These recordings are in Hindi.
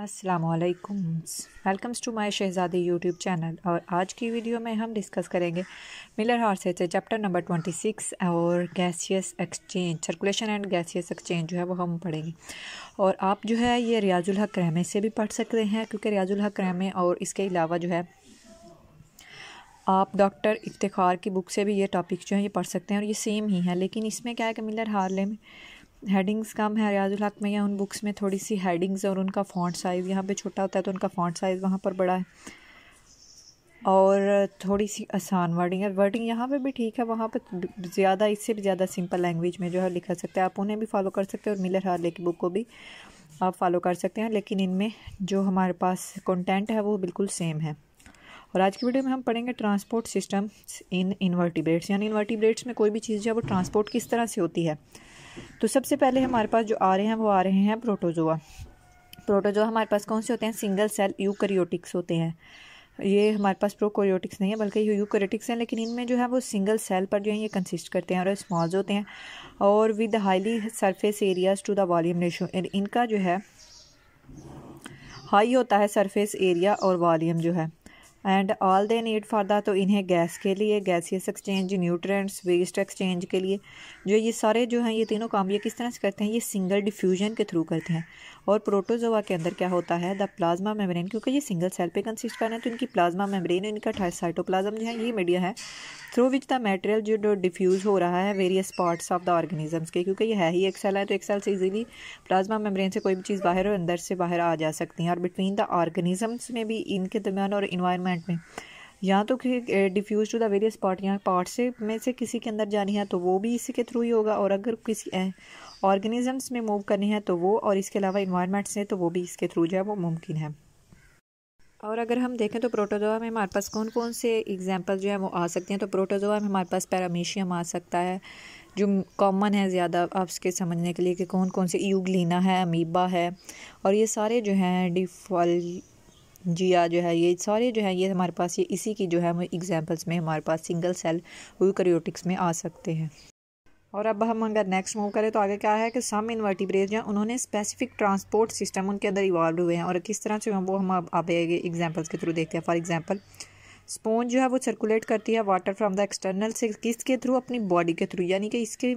असलकुम welcomes to my Shahzadi YouTube channel और आज की वीडियो में हम डिस्कस करेंगे मिलर हार्सेज से चैप्टर नंबर ट्वेंटी सिक्स और gaseous exchange circulation and gaseous exchange जो है वो हम पढ़ेंगे और आप जो है ये रियाजुल हक रहमे से भी पढ़ सकते हैं क्योंकि रियाजुल हक रहमे और इसके अलावा जो है आप डॉक्टर इफ्तार की बुक से भी ये टॉपिक जो है ये पढ़ सकते हैं और ये सेम ही है लेकिन इसमें क्या है कि मिलर हार्ले में हेडिंग्स कम है रियाजुल हक में या उन बुक्स में थोड़ी सी हेडिंग्स और उनका फॉन्ट साइज़ यहाँ पे छोटा होता है तो उनका फॉन्ट साइज़ वहाँ पर बड़ा है और थोड़ी सी आसान वर्डिंग है वर्डिंग यहाँ पे भी ठीक है वहाँ पर ज़्यादा इससे भी ज़्यादा सिंपल लैंग्वेज में जो है लिखा सकते हैं आप उन्हें भी फॉलो कर सकते हैं और मिलर हार्ले की बुक को भी आप फॉलो कर सकते हैं लेकिन इनमें जो हमारे पास कंटेंट है वो बिल्कुल सेम है और आज की वीडियो में हम पढ़ेंगे ट्रांसपोर्ट सिस्टम इन इन्वर्टिब्रेट्स यानी इन्वर्टिब्रेट्स में कोई भी चीज़ जो है वो ट्रांसपोर्ट किस तरह से होती है तो सबसे पहले हमारे पास जो आ रहे हैं वो आ रहे हैं प्रोटोजोआ प्रोटोजोआ हमारे पास कौन से होते हैं सिंगल सेल यूकरियोटिक्स होते हैं ये हमारे पास प्रोकोरियोटिक्स नहीं है बल्कि ये यूकोरियोटिक्स हैं लेकिन इनमें जो है वो सिंगल सेल पर जो है ये कंसिस्ट करते हैं और स्मॉल होते हैं और with highly surface areas to the volume ratio इनका जो है हाई होता है सरफेस एरिया और वॉल्यूम जो है and all they need for the तो इन्हें गैस के लिए gaseous exchange nutrients waste exchange के लिए जो ये सारे जो हैं ये तीनों काम ये किस तरह से करते हैं ये सिंगल डिफ्यूजन के थ्रू करते हैं और प्रोटोजोआ के अंदर क्या होता है द प्लाज्मा मेम्ब्रेन क्योंकि ये सिंगल सेल पे कंसिस्ट करना है तो इनकी प्लाज्मा मेम्ब्रेन इनका साइटोप्लाज्म जो है ये मीडिया है थ्रू विच द मेटेरियल जो डिफ्यूज़ हो रहा है various parts of the organisms के क्योंकि ये है ही एक सेल है तो एक सेल से इजीली प्लाज्मा मेम्ब्रेन से कोई भी चीज़ बाहर और अंदर से बाहर आ जा सकती हैं और बिटवीन द ऑर्गेनिजम्स में भी इनके दरमियान और इन्वायरमेंट में या तो diffuse to the various part या पार्ट से में से किसी के अंदर जानी है तो वो भी इसी के थ्रू ही होगा और अगर किसी ऑर्गेनिजम्स में मूव करनी है तो वो और इसके अलावा इन्वायरमेंट से तो वो भी इसके थ्रू जो है वो मुमकिन है और अगर हम देखें तो प्रोटोजोआ में हमारे पास कौन कौन से एग्जाम्पल जो है वो आ सकते हैं तो प्रोटोजोआ में हमारे पास पैरामीशियम आ सकता है जो कॉमन है ज़्यादा आपके समझने के लिए कि कौन कौन से यूगलिना है अमीबा है और ये सारे जो हैं डिफॉल जिया जो है ये सारे जो है ये हमारे पास ये इसी की जो है एग्जाम्पल्स में हमारे पास सिंगल सेल यूकरियोटिक्स में आ सकते हैं और अब हम अगर नेक्स्ट मूव करें तो आगे क्या है कि सम इन्वर्टिब्रेज हैं उन्होंने स्पेसिफिक ट्रांसपोर्ट सिस्टम उनके अंदर इवॉल्व हुए हैं और किस तरह से वो हम अब एग्जाम्पल्स के थ्रू देखते हैं फॉर एग्जाम्पल स्पोन जो है वो सर्कुलेट करती है वाटर फ्रॉम द एक्सटर्नल से किसके थ्रू अपनी बॉडी के थ्रू यानी कि इसके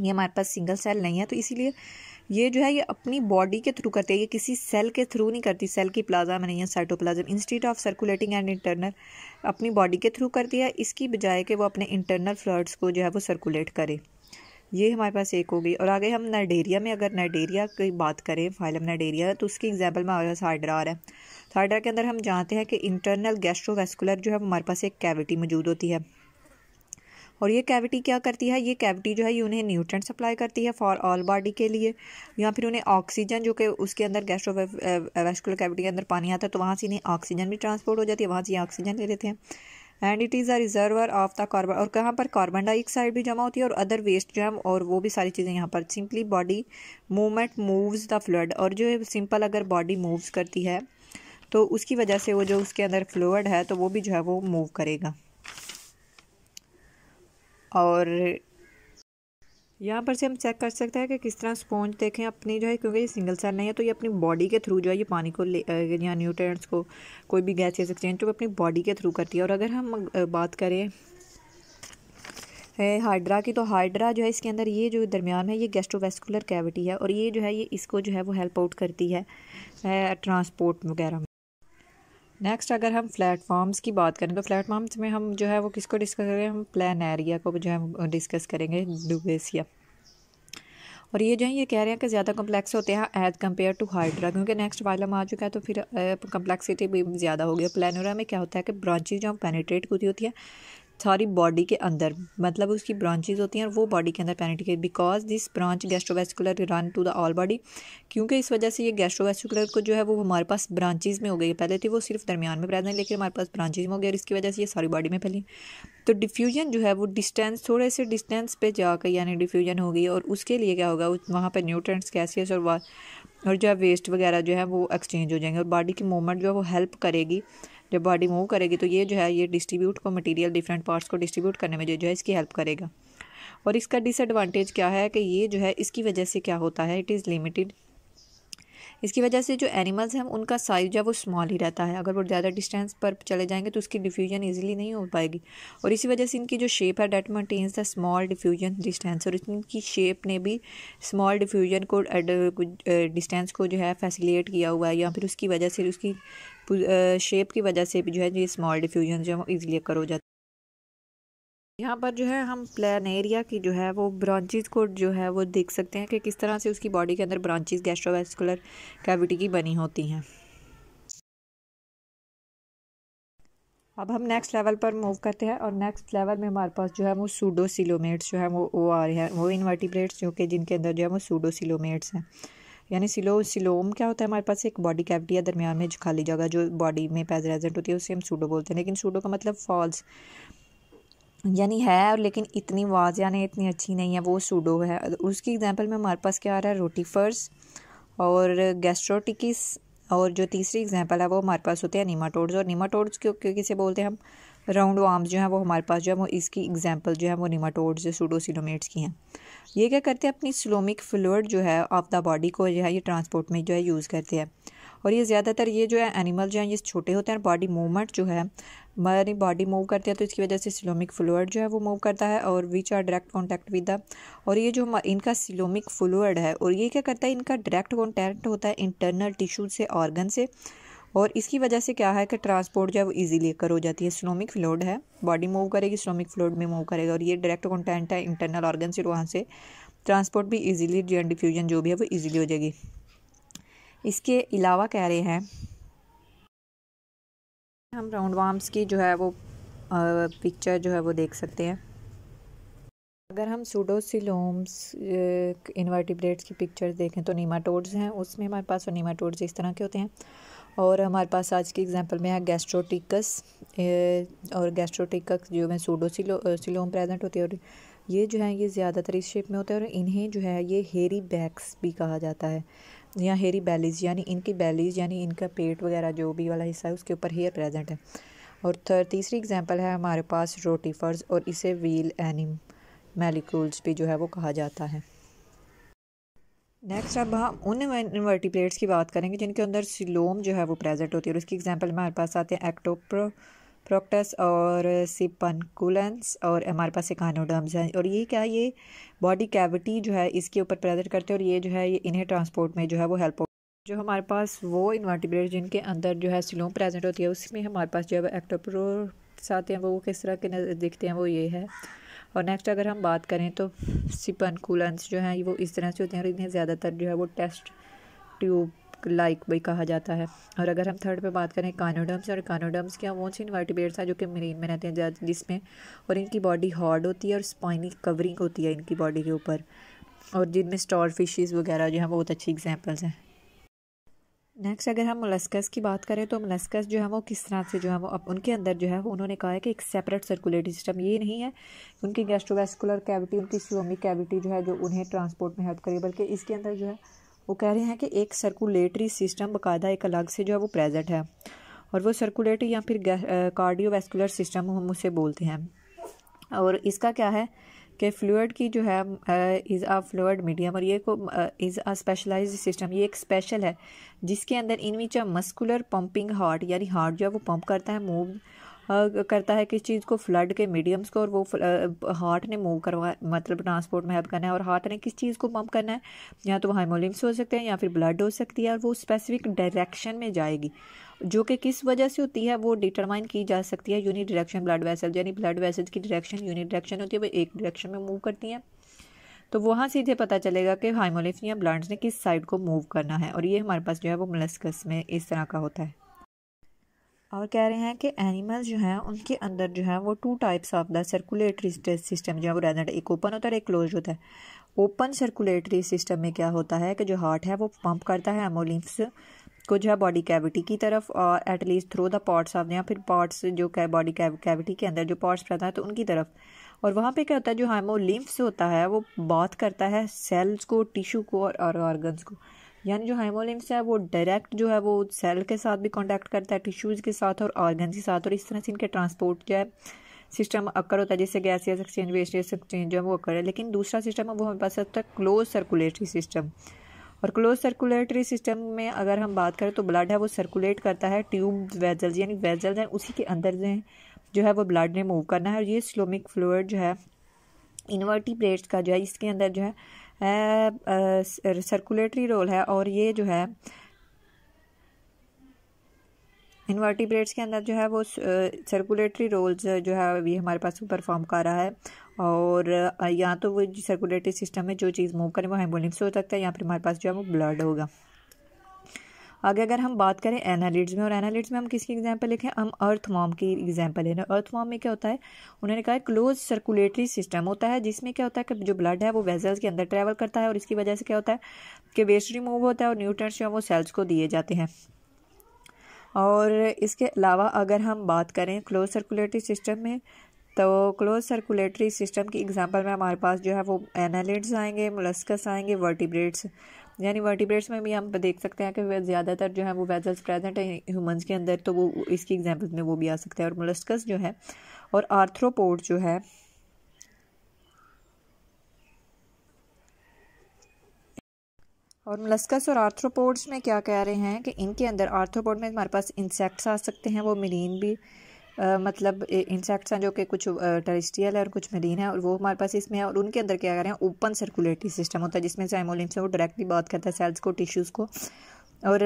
ये हमारे पास सिंगल सेल नहीं है तो इसीलिए ये जो है ये अपनी बॉडी के थ्रू करती है ये किसी सेल के थ्रू नहीं करती सेल की प्लाज्मा में नहीं है cytoplasm instead of circulating and internal अपनी बॉडी के थ्रू करती है इसकी बजाय कि वो अपने इंटरनल फ्लड्स को जो है वो सर्कुलेट करे ये हमारे पास एक होगी और आगे हम नाइडेरिया में अगर नाइडेरिया की बात करें फाइलम नाइडेरिया तो उसकी एग्जाम्पल में हमारे पास हाइड्रा आ रहा है हाइड्रा के अंदर हम जानते हैं कि इंटरनल गैस्ट्रोवेस्कुलर जो है हमारे पास एक कैविटी मौजूद होती है और ये कैविटी क्या करती है ये कैविटी जो है ये उन्हें न्यूट्रेंट सप्लाई करती है फॉर ऑल बॉडी के लिए या फिर उन्हें ऑक्सीजन जो कि उसके अंदर गैस्ट्रो वेस्कुलर कैविटी के अंदर पानी आता है तो वहाँ से इन्हें ऑक्सीजन भी ट्रांसपोर्ट हो जाती है वहाँ से ये ऑक्सीजन ले लेते हैं and it is a reservoir of the carbon और कहाँ पर कार्बन डाइऑक्साइड भी जमा होती है और अदर वेस्ट जो है और वो भी सारी चीज़ें यहाँ पर simply body movement moves the fluid और जो है सिंपल अगर बॉडी मूव्स करती है तो उसकी वजह से वो जो उसके अंदर फ्लूड है तो वो भी जो है वो मूव करेगा और यहाँ पर से हम चेक कर सकते हैं कि किस तरह स्पॉन्ज देखें अपनी जो है क्योंकि ये सिंगल सेल नहीं है तो ये अपनी बॉडी के थ्रू जो है ये पानी को ले या न्यूट्रेंट्स को कोई भी गैसेस एक्सचेंज तो अपनी बॉडी के थ्रू करती है और अगर हम बात करें है हाइड्रा की तो हाइड्रा जो है इसके अंदर ये जो दरमियान है ये गैस्ट्रोवेस्कुलर कैविटी है और ये जो है ये इसको जो है वो हेल्प आउट करती है ट्रांसपोर्ट वगैरह में नेक्स्ट अगर हम प्लेटफॉर्म्स की बात करें तो प्लेटफॉर्म्स में हम जो है वो किसको डिस्कस करेंगे हम प्लान एरिया को जो है डिस्कस करेंगे डुबेसिया और ये जो है ये कह रहे हैं कि ज़्यादा कम्प्लेक्स होते हैं एज कम्पेयर टू हाइड्रा क्योंकि नेक्स्ट वायलम आ चुका है तो फिर कम्प्लेक्सिटी भी ज़्यादा हो गई प्लानोरा में क्या होता है कि ब्रांचेज जो पेनीट्रेट होती होती है सारी बॉडी के अंदर मतलब उसकी ब्रांचेज होती हैं और वो बॉडी के अंदर penetrate because this branch gastrovascular run to the all body क्योंकि इस वजह से ये गैस्ट्रोवेस्कुलर को जो है वो हमारे पास ब्रांचेज में हो गई पहले थी तो वो सिर्फ दरमियान में प्रेजेंट लेकिन हमारे पास ब्रांचेज में हो गई और इसकी वजह से ये सारी बॉडी में फैली तो डिफ्यूजन जो है वो डिस्टेंस थोड़े से डिस्टेंस पे जाकर यानी डिफ्यूजन हो गई और उसके लिए क्या होगा वहाँ पर न्यूट्रेंट्स कैसियस और और जो है वेस्ट वगैरह जो है वो एक्सचेंज हो जाएंगे और बॉडी की मूवमेंट जो है वो हेल्प करेगी जब बॉडी मूव करेगी तो ये जो है ये डिस्ट्रीब्यूट को मटेरियल डिफरेंट पार्ट्स को डिस्ट्रीब्यूट करने में जो है इसकी हेल्प करेगा और इसका डिसएडवांटेज क्या है कि ये जो है इसकी वजह से क्या होता है इट इज़ लिमिटेड इसकी वजह से जो एनिमल्स हैं उनका साइज है वो स्मॉल ही रहता है अगर वो ज़्यादा डिस्टेंस पर चले जाएंगे तो उसकी डिफ्यूजन ईजिली नहीं हो पाएगी और इसी वजह से इनकी जो शेप है that maintains the small diffusion distance और इनकी शेप ने भी स्मॉल डिफ्यूजन को डिस्टेंस uh, uh, को जो है फैसिलेट किया हुआ है या फिर उसकी वजह से उसकी शेप uh, की वजह से भी जो है ये स्मॉल डिफ्यूजन जो है वो ईजिली कर हो जाता है यहाँ पर जो है हम प्लान एरिया की जो है वो ब्रांचेस को जो है वो देख सकते हैं कि किस तरह से उसकी बॉडी के अंदर ब्रांचेस गैस्ट्रोवेस्कुलर कैविटी की बनी होती हैं अब हम नेक्स्ट लेवल पर मूव करते हैं और नेक्स्ट लेवल में हमारे पास जो है वो सूडोसिलोमेट्स जो है वो वो आ रहे हैं वो इन्वर्टिब्रेट्स जो कि जिनके अंदर जो है वो सूडोसिलोमेट्स हैं यानी सिलो सिलोम क्या होता है हमारे पास एक बॉडी कैविटी है दरमियान में जो खाली जगह जो बॉडी में प्रेजेंट होती है उसे हम सूडो बोलते हैं लेकिन सूडो का मतलब फॉल्स यानी है लेकिन इतनी वाज यानी इतनी अच्छी नहीं है वो सूडो है उसकी एग्ज़ाम्पल में हमारे पास क्या आ रहा है रोटीफर्स और गैस्ट्रोटिकिस और जो तीसरी एग्जाम्पल है वो हमारे पास होते हैं नीमाटोड्स और नीमाटोड्स क्यों क्यों किसे बोलते हैं हम राउंड वार्म्स जो है वो हमारे पास जो है वो इसकी एग्जाम्पल जो है वो नीमाटोड्स जो सूडोसिलोमेट्स की हैं ये क्या करते हैं अपनी स्लोमिक फ्लूड जो है ऑफ द बॉडी को जो है ये ट्रांसपोर्ट में जो है यूज़ करते हैं और ये ज़्यादातर ये जो है एनिमल जो है ये छोटे होते हैं और बॉडी मूवमेंट जो है हमारी बॉडी मूव करती है तो इसकी वजह से सिलोमिक फ्लूड जो है वो मूव करता है और which are direct contact with the और ये जो इनका सिलोमिक फ्लूड है और ये क्या करता है इनका डायरेक्ट कॉन्टैक्ट होता है इंटरनल टिश्यू से ऑर्गन से और इसकी वजह से क्या है कि ट्रांसपोर्ट जो है वो ईजीली कर हो जाती है स्लोमिक फ्लोड है बॉडी मूव करेगी स्लोमिक फ्लोड में मूव करेगा और ये डायरेक्ट कॉन्टेंट है इंटरनल ऑर्गन से वहाँ से ट्रांसपोर्ट भी ईजीली डिफ्यूजन जो भी है वो ईजीली हो जाएगी इसके अलावा कह रहे हैं हम राउंड वार्म्स की जो है वो पिक्चर जो है वो देख सकते हैं अगर हम सूडोसिलोम्स इन्वर्टिब्रेट्स की पिक्चर देखें तो नीमाटोड्स हैं उसमें हमारे पास नीमाटोड्स इस तरह के होते हैं और हमारे पास आज की एग्जांपल में है गैस्ट्रोटिकस और गैस्ट्रोटिकस जो में सूडोसिलो सिलोम प्रेजेंट होते हैं और ये जो है ये ज़्यादातर इस शेप में होते हैं और इन्हें जो है ये हेरी बैक्स भी कहा जाता है या हेरी बैलीज़ यानी इनकी बैलीज़ यानी इनका पेट वगैरह जो भी वाला हिस्सा है उसके ऊपर हेयर प्रेजेंट है और थर्ड तीसरी एग्जांपल है हमारे पास रोटीफर्स और इसे व्हील एनिम मेलिकुल्स भी जो है वो कहा जाता है नेक्स्ट अब हम उन वर्टिप्लेट्स की बात करेंगे जिनके अंदर सिलोम जो है वो प्रेजेंट होती है और उसकी एग्जाम्पल हमारे पास आते हैं एक्टोप्रो प्रोक्टस और सिपनकुलंस और हमारे पास एकानोडर्म्स हैं और ये क्या ये बॉडी कैविटी जो है इसके ऊपर प्रेजेंट करते हैं और ये जो है ये इन्हें ट्रांसपोर्ट में जो है वो हेल्प जो हमारे पास वो इन्वर्टिब्रेट जिनके अंदर जो है सिलोम प्रेजेंट होती है उसमें हमारे पास जो है एक्टोप्रो आते हैं वो किस तरह के दिखते हैं वो ये है और नेक्स्ट अगर हम बात करें तो सिपनकुलंस जो है वो इस तरह से होते हैं और इन्हें ज़्यादातर जो है वो टेस्ट ट्यूब लाइक भी कहा जाता है और अगर हम थर्ड पे बात करें कानोडम्स और कानोडम्स क्या वो इन्वर्टिबेट्स हैं जो कि मरीन में रहते हैं जिसमें और इनकी बॉडी हार्ड होती है और स्पाइनी कवरिंग होती है इनकी बॉडी के ऊपर और जिनमें स्टॉर फिशेज़ वगैरह जो हैं बहुत अच्छी एग्जाम्पल्स हैं नेक्स्ट अगर हम मलस्कस की बात करें तो मलस्कस जो है वो किस तरह से जो है वो उनके अंदर जो है वो उन्होंने कहा है कि एक सेपरेट सर्कुलेटरी सिस्टम ये नहीं है उनकी गैस्ट्रोवेस्कुलर कैविटी उनकी स्लोमिक कैविटी जो है जो उन्हें ट्रांसपोर्ट में हेल्प करे बल्कि इसके अंदर जो है वो कह रहे हैं कि एक सर्कुलेटरी सिस्टम बाकायदा एक अलग से जो है वो प्रेजेंट है और वो सर्कुलेटरी या फिर कार्डियोवेस्कुलर सिस्टम हम उसे बोलते हैं और इसका क्या है कि फ्लूड की जो है इज़ आ फ्लूड मीडियम और ये को इज़ आ स्पेशलाइज सिस्टम ये एक स्पेशल है जिसके अंदर in which a muscular pumping heart यानी हार्ट जो है वो पंप करता है मूव करता है किस चीज़ को फ्लड के मीडियम्स को और वो हार्ट ने मूव करवा मतलब ट्रांसपोर्ट में हेल्प करना है और हार्ट ने किस चीज़ को पम्प करना है या तो हाइमोलिम्स हो सकते हैं या फिर ब्लड हो सकती है और वो स्पेसिफिक डायरेक्शन में जाएगी जो कि किस वजह से होती है वो डिटरमाइन की जा सकती है यूनिट डायरेक्शन ब्लड वैसल यानी ब्लड वैसल की डायरेक्शन यूनिट डायरेक्शन होती है वो एक डायरेक्शन में मूव करती हैं तो वहाँ सीधे पता चलेगा कि हाइमोलिफिया या ब्लड्स ने किस साइड को मूव करना है और ये हमारे पास जो है वो मलस्कस में इस तरह का होता है और कह रहे हैं कि एनिमल्स जो हैं उनके अंदर जो है वो two types of the circulatory system जो है वो है एक ओपन होता है और एक क्लोज होता है ओपन सर्कुलेटरी सिस्टम में क्या होता है कि जो हार्ट है वो पंप करता है एमोलिम्स को जो है बॉडी कैविटी की तरफ और at least through the parts of या फिर पार्ट्स जो बॉडी कैविटी के अंदर जो पार्ट्स रहता है तो उनकी तरफ और वहाँ पे क्या होता है जो हेमोलिम्फ्स होता है वो बात करता है सेल्स को टिश्यू को और ऑर्गन्स को यानी जो हाइमोलिम्स है वो डायरेक्ट जो है वो सेल के साथ भी कॉन्टैक्ट करता है टिश्यूज़ के साथ और ऑर्गन के साथ और इस तरह से इनके ट्रांसपोर्ट जो है सिस्टम अक्कर होता है जैसे गैस एक्सचेंज वेस्ट एक्सचेंज जो है वो अक्कर है लेकिन दूसरा सिस्टम है वो हमारे पास होता है क्लोज सर्कुलेटरी सिस्टम और क्लोज सर्कुलेटरी सिस्टम में अगर हम बात करें तो ब्लड है वो सर्कुलेट करता है ट्यूब वेजल्स यानी वेजल्स हैं उसी के अंदर जो है वो ब्लड ने मूव करना है और ये स्लोमिक फ्लूड जो है इन्वर्टिब्रेट्स का जो है इसके अंदर जो है सर्कुलेटरी रोल है और ये जो है इन्वर्टिब्रेट्स के अंदर जो है वो सर्कुलेटरी रोल्स जो है ये हमारे पास परफॉर्म कर रहा है और या तो वो सर्कुलेटरी सिस्टम में जो चीज़ मूव करें वो हेमोलिम्स हो सकता है या फिर हमारे पास जो है वो ब्लड होगा आगे अगर हम बात करें एनालिड्स में और एनालिट्स में हम किसकी एग्जाम्पल लिखें हम अर्थ अर्थवॉम की एग्जाम्पल ले अर्थ हैं में क्या होता है उन्होंने कहा क्लोज सर्कुलेटरी सिस्टम होता है जिसमें क्या होता है कि जो ब्लड है वो वेजल्स के अंदर ट्रैवल करता है और इसकी वजह से क्या होता है कि वेस्ट रिमूव होता है और न्यूट्रंट्स जो है वो सेल्स को दिए जाते हैं और इसके अलावा अगर हम बात करें क्लोज सर्कुलेटरी सिस्टम में तो क्लोज सर्कुलेटरी सिस्टम की एग्जांपल में हमारे पास जो है वो एनालिड्स आएंगे मुलस्कस आएंगे वर्टिब्रेट्स यानी वर्टिब्रेट्स में भी हम देख सकते हैं कि ज़्यादातर जो है वो वेजल्स प्रेजेंट हैं ह्यूमंस के अंदर तो वो इसकी एग्जाम्पल में वो भी आ सकते हैं और मोलस्कस जो है और आर्थ्रोपोड जो है और मलस्कस और आर्थ्रोपोड्स में क्या कह रहे हैं कि इनके अंदर आर्थ्रोपोड में हमारे पास इंसेक्ट्स आ सकते हैं वो मरीन भी मतलब इंसेक्ट्स हैं जो कि कुछ टेरिस्टियल है और कुछ मरीन है और वो हमारे पास इसमें है और उनके अंदर क्या करें ओपन सर्कुलेटरी सिस्टम होता है जिसमें साइमोलिन है वो डायरेक्टली बात करता है सेल्स को टिश्यूज़ को और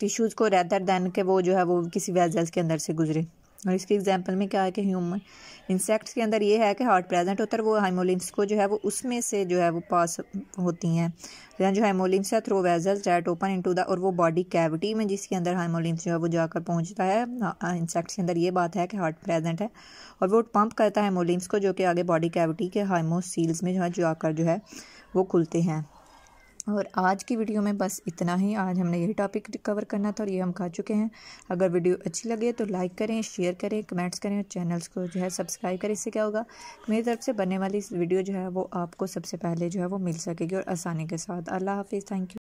टिश्यूज़ को रेदर दैन के वो जो है वो किसी वेजल्स के अंदर से गुजरे और इसके एग्जाम्पल में क्या है कि ह्यूमन इंसेक्ट्स के अंदर ये है कि हार्ट प्रेजेंट होता है वो हाइमोलिम्स को जो है वो उसमें से जो है वो पास होती हैं या जो हाइमोलिम्स है through vessels that open into the और वो बॉडी कैविटी में जिसके अंदर हाइमोलिम्स जो है वो जाकर पहुंचता है इंसेक्ट्स हाँ, के अंदर ये बात है कि हार्ट प्रेजेंट है और वो पम्प करता है हाइमोलिम्स को जो कि आगे बॉडी कैविटी के हाइमोसील्स में जो है जाकर जो है वो खुलते हैं और आज की वीडियो में बस इतना ही आज हमने यही टॉपिक कवर करना था और ये हम खा चुके हैं अगर वीडियो अच्छी लगे तो लाइक करें शेयर करें कमेंट्स करें और चैनल्स को जो है सब्सक्राइब करें इससे क्या होगा मेरी तरफ से बनने वाली वीडियो जो है वो आपको सबसे पहले जो है वो मिल सकेगी और आसानी के साथ अल्लाह हाफिज़ थैंक यू